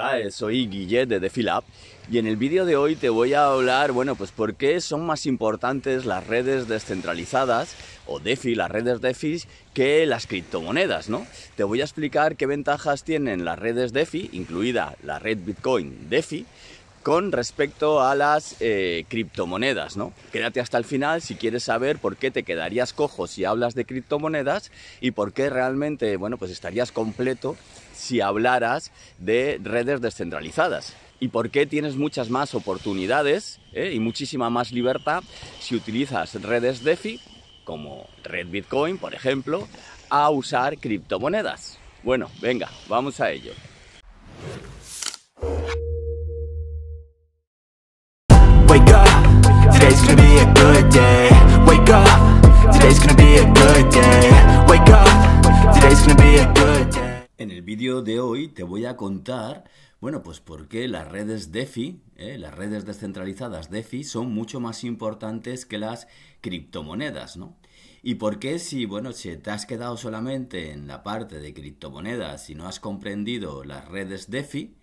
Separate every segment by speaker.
Speaker 1: Hola, soy Guillet de DefiLab y en el vídeo de hoy te voy a hablar, bueno, pues por qué son más importantes las redes descentralizadas o DeFi, las redes DeFi, que las criptomonedas, ¿no? Te voy a explicar qué ventajas tienen las redes DeFi, incluida la red Bitcoin DeFi, con respecto a las eh, criptomonedas, ¿no? Quédate hasta el final si quieres saber por qué te quedarías cojo si hablas de criptomonedas y por qué realmente, bueno, pues estarías completo si hablaras de redes descentralizadas. Y por qué tienes muchas más oportunidades ¿eh? y muchísima más libertad si utilizas redes DeFi, como Red Bitcoin, por ejemplo, a usar criptomonedas. Bueno, venga, vamos a ello. En el vídeo de hoy te voy a contar, bueno, pues por qué las redes DeFi, eh, las redes descentralizadas DeFi, son mucho más importantes que las criptomonedas, ¿no? Y por qué si, bueno, si te has quedado solamente en la parte de criptomonedas y no has comprendido las redes DeFi,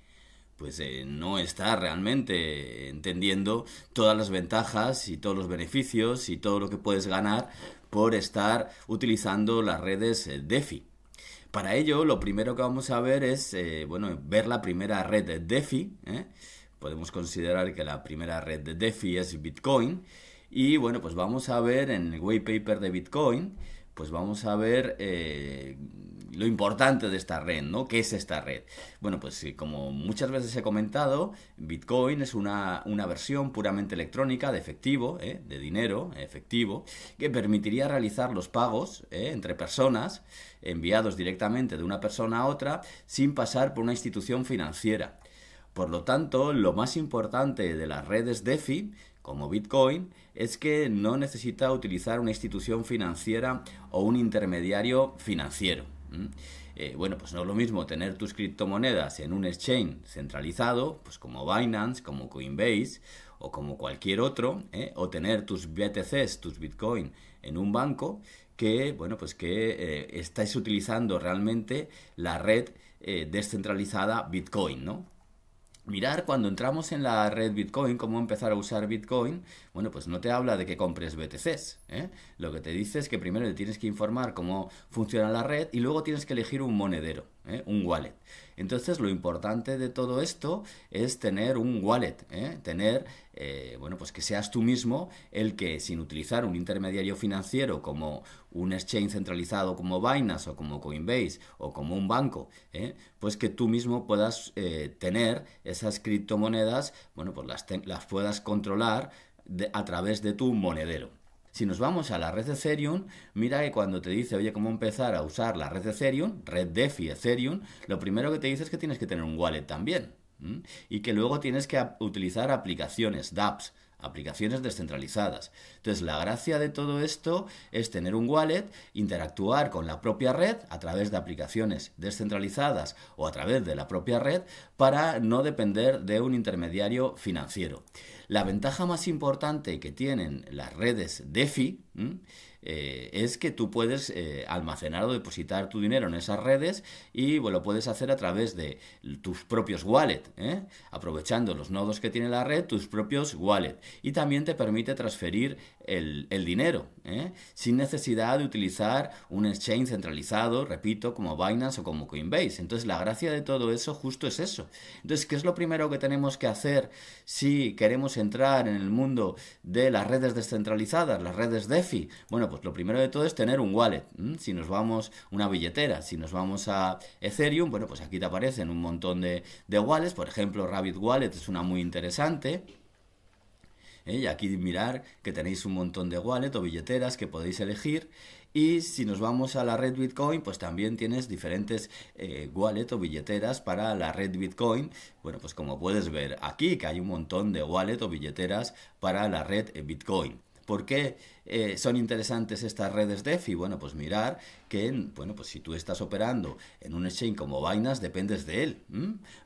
Speaker 1: pues eh, no estás realmente entendiendo todas las ventajas y todos los beneficios y todo lo que puedes ganar por estar utilizando las redes eh, DeFi. Para ello, lo primero que vamos a ver es, eh, bueno, ver la primera red de DeFi. ¿eh? Podemos considerar que la primera red de DeFi es Bitcoin. Y bueno, pues vamos a ver en el white paper de Bitcoin, pues vamos a ver eh, lo importante de esta red, ¿no? ¿Qué es esta red? Bueno, pues eh, como muchas veces he comentado, Bitcoin es una, versión puramente electrónica de efectivo, eh, de dinero efectivo, que permitiría realizar los pagos entre personas enviados directamente de una persona a otra sin pasar por una institución financiera. Por lo tanto, lo más importante de las redes DeFi como Bitcoin es que no necesita utilizar una institución financiera o un intermediario financiero. Eh, bueno, pues no es lo mismo tener tus criptomonedas en un exchange centralizado, pues como Binance, como Coinbase o como cualquier otro, ¿eh? o tener tus BTCs, tus Bitcoin en un banco, que, bueno, pues que eh, estáis utilizando realmente la red descentralizada Bitcoin, ¿no? mirar cuando entramos en la red Bitcoin, cómo empezar a usar Bitcoin, bueno, pues no te habla de que compres BTCs. ¿eh? Lo que te dice es que primero le tienes que informar cómo funciona la red y luego tienes que elegir un monedero. ¿eh? un wallet. Entonces lo importante de todo esto es tener un wallet, ¿eh? tener, eh, bueno, pues que seas tú mismo el que sin utilizar un intermediario financiero como un exchange centralizado como Binance o como Coinbase o como un banco, pues que tú mismo puedas tener esas criptomonedas, bueno, pues las, puedas controlar a través de tu monedero. Si nos vamos a la red de Ethereum, mira que cuando te dice, oye, ¿cómo empezar a usar la red Ethereum? Red DeFi Ethereum, lo primero que te dice es que tienes que tener un wallet también. Y que luego tienes que utilizar aplicaciones, dApps aplicaciones descentralizadas. Entonces, la gracia de todo esto es tener un wallet, interactuar con la propia red a través de aplicaciones descentralizadas o a través de la propia red para no depender de un intermediario financiero. La ventaja más importante que tienen las redes DeFi, eh, es que tú puedes eh, almacenar o depositar tu dinero en esas redes y bueno, lo puedes hacer a través de tus propios wallet, ¿eh? aprovechando los nodos que tiene la red, tus propios wallet. Y también te permite transferir el dinero ¿eh? sin necesidad de utilizar un exchange centralizado, repito, como Binance o como Coinbase. Entonces la gracia de todo eso justo es eso. Entonces, ¿qué es lo primero que tenemos que hacer si queremos entrar en el mundo de las redes descentralizadas, las redes DeFi? Bueno, pues lo primero de todo es tener un wallet. Si nos vamos una billetera, si nos vamos a Ethereum, bueno, pues aquí te aparecen un montón de, de wallets, por ejemplo, Rabbit Wallet es una muy interesante. ¿eh? Y aquí mirar que tenéis un montón de wallet o billeteras que podéis elegir. Y si nos vamos a la red Bitcoin, pues también tienes diferentes eh, wallet o billeteras para la red Bitcoin. Bueno, pues como puedes ver aquí, que hay un montón de wallet o billeteras para la red Bitcoin. ¿Por qué eh, son interesantes estas redes DeFi? Bueno, pues mirar que, bueno, pues si tú estás operando en un exchange como Binance, dependes de él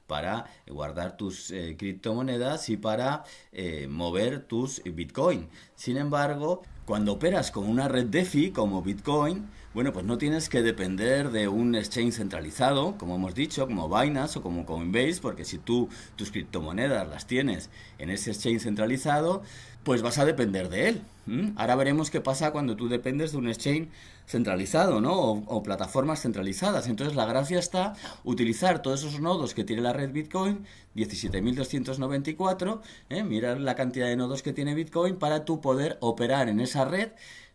Speaker 1: para guardar tus eh, criptomonedas y para eh, mover tus Bitcoin. Sin embargo, cuando operas con una red DeFi como Bitcoin, bueno, pues no tienes que depender de un exchange centralizado, como hemos dicho, como Binance o como Coinbase, porque si tú tus criptomonedas las tienes en ese exchange centralizado, pues vas a depender de él. Mm. Ahora veremos qué pasa cuando tú dependes de un exchange centralizado, ¿no? O, plataformas centralizadas. Entonces la gracia está utilizar todos esos nodos que tiene la red Bitcoin, 17.294, ¿eh? mirar la cantidad de nodos que tiene Bitcoin para tú poder operar en esa red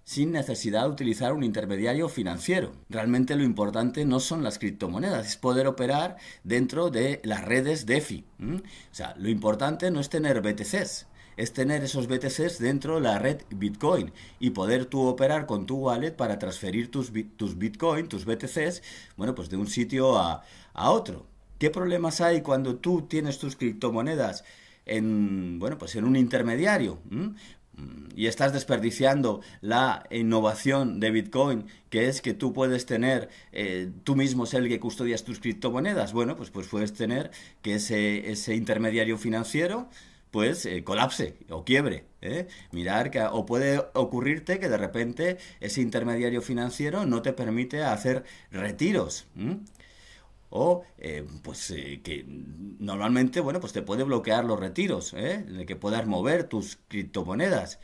Speaker 1: sin necesidad de utilizar un intermediario financiero. Realmente lo importante no son las criptomonedas, es poder operar dentro de las redes DeFi. O sea, lo importante no es tener BTCs, es tener esos BTCs dentro de la red Bitcoin y poder tú operar con tu wallet para transferir tus, tus Bitcoin, tus BTCs, bueno, pues de un sitio a, a otro. ¿Qué problemas hay cuando tú tienes tus criptomonedas en, bueno, pues en un intermediario? Mm, y estás desperdiciando la innovación de Bitcoin, que es que tú puedes tener, eh, tú mismo es el que custodias tus criptomonedas, bueno, pues, pues puedes tener que ese, ese intermediario financiero pues eh, colapse o quiebre. ¿eh? Mirar que, o puede ocurrirte que de repente ese intermediario financiero no te permite hacer retiros. o eh, pues que normalmente bueno pues te puede bloquear los retiros ¿eh? que puedas mover tus criptomonedas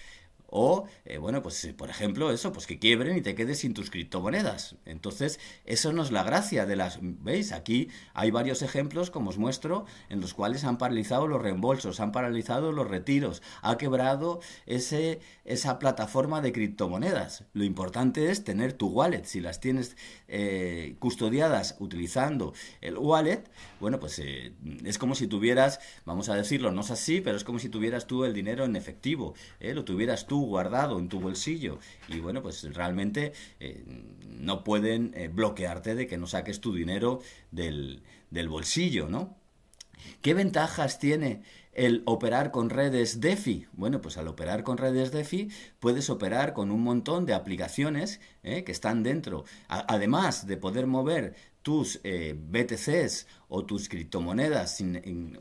Speaker 1: o, eh, bueno, pues eh, por ejemplo, eso, pues que quiebren y te quedes sin tus criptomonedas. Entonces, eso no es la gracia de las... ¿Veis? Aquí hay varios ejemplos, como os muestro, en los cuales han paralizado los reembolsos, han paralizado los retiros, ha quebrado ese, esa plataforma de criptomonedas. Lo importante es tener tu wallet. Si las tienes eh, custodiadas utilizando el wallet, bueno, pues es como si tuvieras, vamos a decirlo, no es así, pero es como si tuvieras tú el dinero en efectivo, lo tuvieras tú guardado en tu bolsillo y bueno, pues realmente eh, no pueden eh, bloquearte de que no saques tu dinero del, bolsillo, ¿no? ¿Qué ventajas tiene el operar con redes DeFi? Bueno, pues al operar con redes DeFi puedes operar con un montón de aplicaciones eh, que están dentro. además de poder mover tus eh, BTCs o tus criptomonedas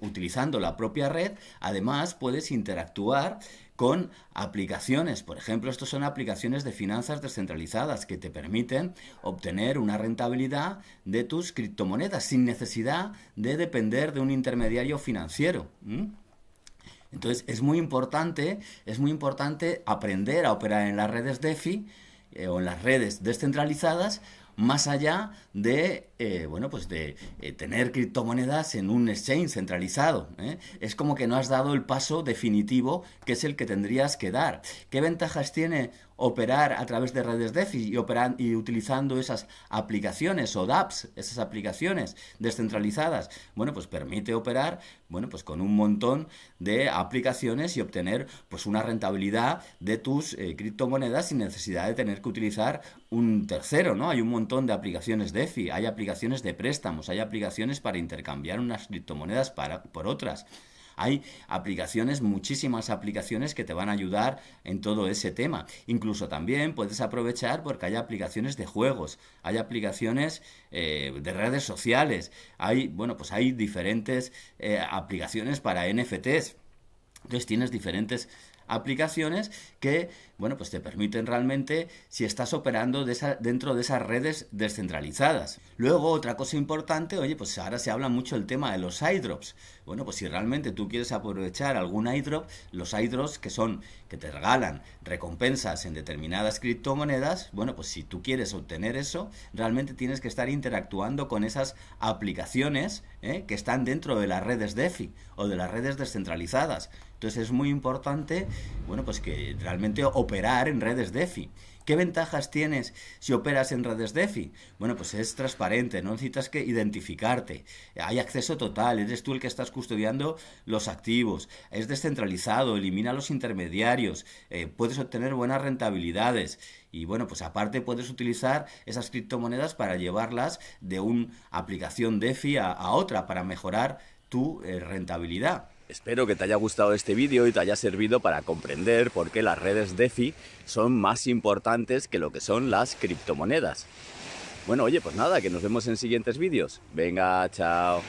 Speaker 1: utilizando la propia red, además puedes interactuar con aplicaciones. Por ejemplo, estas son aplicaciones de finanzas descentralizadas que te permiten obtener una rentabilidad de tus criptomonedas sin necesidad de depender de un intermediario financiero. Entonces, es muy importante, es muy importante aprender a operar en las redes DeFi eh, o en las redes descentralizadas más allá de, eh, bueno, pues de eh, tener criptomonedas en un exchange centralizado. ¿eh? Es como que no has dado el paso definitivo que es el que tendrías que dar. ¿Qué ventajas tiene operar a través de redes DeFi y, y utilizando esas aplicaciones o dApps, esas aplicaciones descentralizadas, bueno, pues permite operar, bueno, pues con un montón de aplicaciones y obtener pues una rentabilidad de tus eh, criptomonedas sin necesidad de tener que utilizar un tercero, ¿no? Hay un montón de aplicaciones DeFi, hay aplicaciones de préstamos, hay aplicaciones para intercambiar unas criptomonedas para, por otras. Hay aplicaciones, muchísimas aplicaciones que te van a ayudar en todo ese tema. Incluso también puedes aprovechar porque hay aplicaciones de juegos, hay aplicaciones eh, de redes sociales, hay, bueno, pues hay diferentes eh, aplicaciones para NFTs. Entonces tienes diferentes aplicaciones que, bueno, pues te permiten realmente si estás operando dentro de esas redes descentralizadas. Luego, otra cosa importante, oye, pues ahora se habla mucho el tema de los iDrops. Bueno, pues si realmente tú quieres aprovechar algún iDrop, los iDrops que son, que te regalan recompensas en determinadas criptomonedas, bueno, pues si tú quieres obtener eso, realmente tienes que estar interactuando con esas aplicaciones ¿eh? que están dentro de las redes DeFi o de las redes descentralizadas. Entonces es muy importante, bueno, pues que realmente operar en redes DeFi. ¿Qué ventajas tienes si operas en redes DeFi? Bueno, pues es transparente, no necesitas que identificarte. Hay acceso total, eres tú el que estás custodiando los activos. Es descentralizado, elimina los intermediarios, eh, puedes obtener buenas rentabilidades. Y bueno, pues aparte puedes utilizar esas criptomonedas para llevarlas de una aplicación DeFi a, otra, para mejorar tu eh, rentabilidad. Espero que te haya gustado este vídeo y te haya servido para comprender por qué las redes DeFi son más importantes que lo que son las criptomonedas. Bueno, oye, pues nada, que nos vemos en siguientes vídeos. Venga, chao.